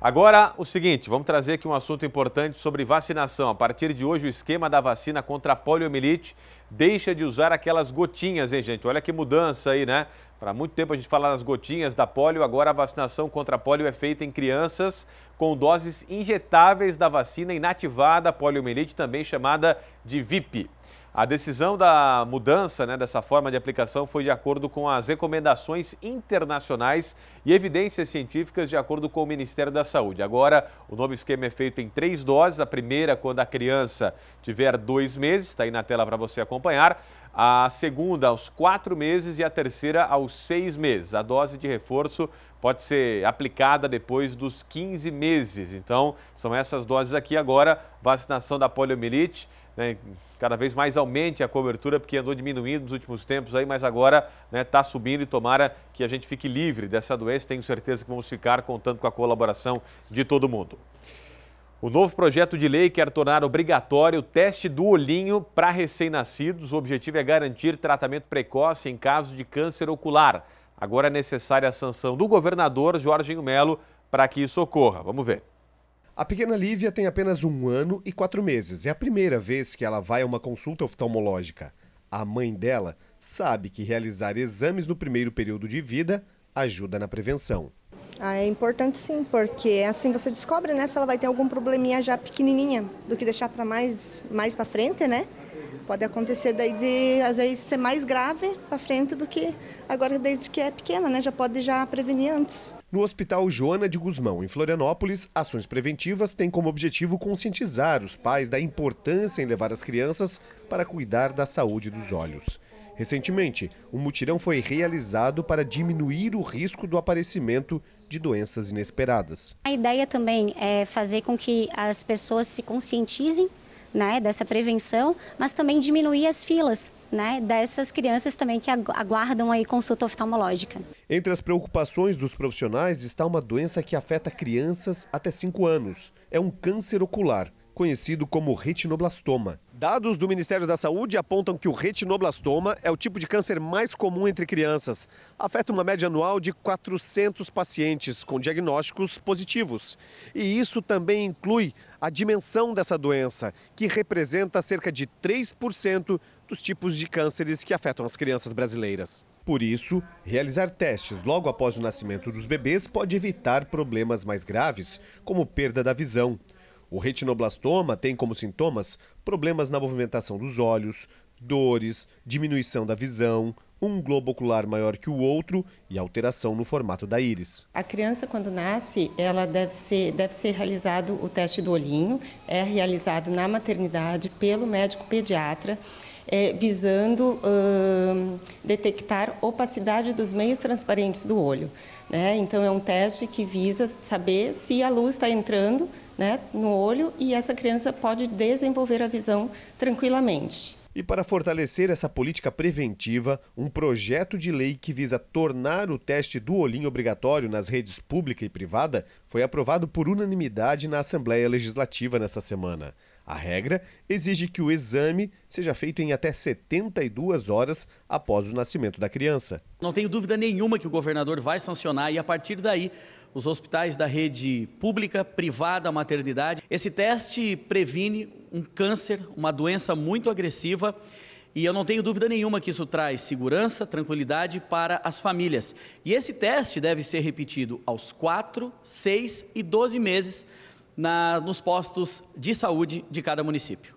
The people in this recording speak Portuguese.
Agora, o seguinte, vamos trazer aqui um assunto importante sobre vacinação. A partir de hoje, o esquema da vacina contra a poliomielite deixa de usar aquelas gotinhas, hein, gente? Olha que mudança aí, né? Para muito tempo a gente fala das gotinhas da polio, agora a vacinação contra a polio é feita em crianças com doses injetáveis da vacina inativada poliomielite, também chamada de VIP. A decisão da mudança né, dessa forma de aplicação foi de acordo com as recomendações internacionais e evidências científicas de acordo com o Ministério da Saúde. Agora, o novo esquema é feito em três doses. A primeira, quando a criança tiver dois meses, está aí na tela para você acompanhar. A segunda, aos quatro meses e a terceira, aos seis meses. A dose de reforço pode ser aplicada depois dos 15 meses. Então, são essas doses aqui agora. Vacinação da poliomielite né, cada vez mais aumente a cobertura, porque andou diminuindo nos últimos tempos, aí, mas agora está né, tá subindo e tomara que a gente fique livre dessa doença. Tenho certeza que vamos ficar contando com a colaboração de todo mundo. O novo projeto de lei quer tornar obrigatório o teste do olhinho para recém-nascidos. O objetivo é garantir tratamento precoce em caso de câncer ocular. Agora é necessária a sanção do governador Jorginho Melo para que isso ocorra. Vamos ver. A pequena Lívia tem apenas um ano e quatro meses. É a primeira vez que ela vai a uma consulta oftalmológica. A mãe dela sabe que realizar exames no primeiro período de vida ajuda na prevenção. Ah, é importante sim, porque é assim você descobre né, se ela vai ter algum probleminha já pequenininha, do que deixar para mais, mais para frente, né? Pode acontecer daí de, às vezes, ser mais grave para frente do que agora desde que é pequena, né? Já pode já prevenir antes. No Hospital Joana de Guzmão, em Florianópolis, ações preventivas têm como objetivo conscientizar os pais da importância em levar as crianças para cuidar da saúde dos olhos. Recentemente, um mutirão foi realizado para diminuir o risco do aparecimento de doenças inesperadas. A ideia também é fazer com que as pessoas se conscientizem né, dessa prevenção, mas também diminuir as filas né, dessas crianças também que aguardam aí consulta oftalmológica. Entre as preocupações dos profissionais está uma doença que afeta crianças até 5 anos. É um câncer ocular, conhecido como retinoblastoma. Dados do Ministério da Saúde apontam que o retinoblastoma é o tipo de câncer mais comum entre crianças. Afeta uma média anual de 400 pacientes com diagnósticos positivos. E isso também inclui a dimensão dessa doença, que representa cerca de 3% dos tipos de cânceres que afetam as crianças brasileiras. Por isso, realizar testes logo após o nascimento dos bebês pode evitar problemas mais graves, como perda da visão. O retinoblastoma tem como sintomas problemas na movimentação dos olhos, dores, diminuição da visão, um globo ocular maior que o outro e alteração no formato da íris. A criança, quando nasce, ela deve ser, deve ser realizado o teste do olhinho, é realizado na maternidade pelo médico pediatra. É, visando hum, detectar opacidade dos meios transparentes do olho. Né? Então, é um teste que visa saber se a luz está entrando né, no olho e essa criança pode desenvolver a visão tranquilamente. E para fortalecer essa política preventiva, um projeto de lei que visa tornar o teste do olhinho obrigatório nas redes pública e privada foi aprovado por unanimidade na Assembleia Legislativa nessa semana. A regra exige que o exame seja feito em até 72 horas após o nascimento da criança. Não tenho dúvida nenhuma que o governador vai sancionar e a partir daí os hospitais da rede pública, privada, maternidade. Esse teste previne um câncer, uma doença muito agressiva. E eu não tenho dúvida nenhuma que isso traz segurança, tranquilidade para as famílias. E esse teste deve ser repetido aos 4, 6 e 12 meses na, nos postos de saúde de cada município.